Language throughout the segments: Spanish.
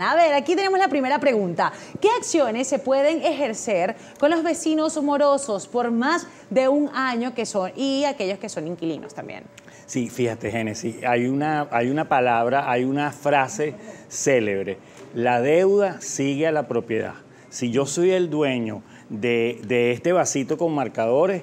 A ver, aquí tenemos la primera pregunta. ¿Qué acciones se pueden ejercer con los vecinos morosos por más de un año que son y aquellos que son inquilinos también? Sí, fíjate, Génesis, hay una, hay una palabra, hay una frase célebre. La deuda sigue a la propiedad. Si yo soy el dueño de, de este vasito con marcadores,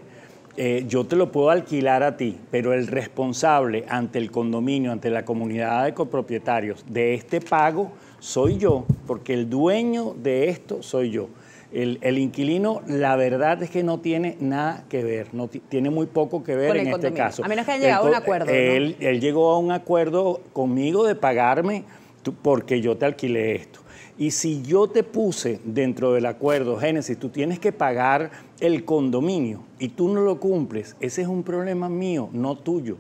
eh, yo te lo puedo alquilar a ti, pero el responsable ante el condominio, ante la comunidad de copropietarios de este pago soy yo, porque el dueño de esto soy yo. El, inquilino, la verdad es que no tiene nada que ver, no tiene muy poco que ver en este caso. A menos que haya llegado a un acuerdo. Él, llegó a un acuerdo conmigo de pagarme porque yo te alquilé esto. Y si yo te puse dentro del acuerdo, Génesis, tú tienes que pagar el condominio y tú no lo cumples, ese es un problema mío, no tuyo.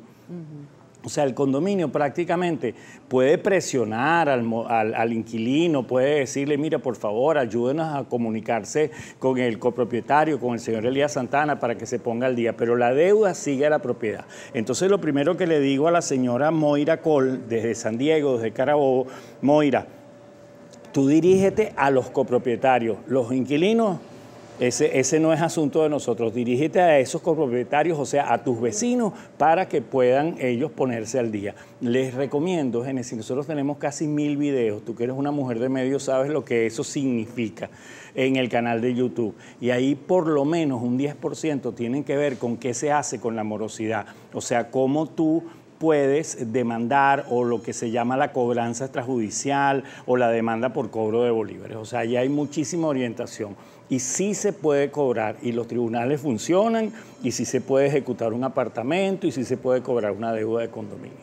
O sea, el condominio prácticamente puede presionar al, inquilino, puede decirle, mira, por favor, ayúdenos a comunicarse con el copropietario, con el señor Elías Santana, para que se ponga al día. Pero la deuda sigue a la propiedad. Entonces, lo primero que le digo a la señora Moira Col, desde San Diego, desde Carabobo, Moira, tú dirígete a los copropietarios, los inquilinos. Ese, no es asunto de nosotros. Dirígete a esos copropietarios, o sea, a tus vecinos, para que puedan ellos ponerse al día. Les recomiendo, si nosotros tenemos casi mil videos. Tú que eres una mujer de medio, sabes lo que eso significa en el canal de YouTube. Y ahí por lo menos un 10% tienen que ver con qué se hace con la morosidad. O sea, cómo tú puedes demandar o lo que se llama la cobranza extrajudicial o la demanda por cobro de bolívares. O sea, ya hay muchísima orientación y sí se puede cobrar y los tribunales funcionan y sí se puede ejecutar un apartamento y sí se puede cobrar una deuda de condominio.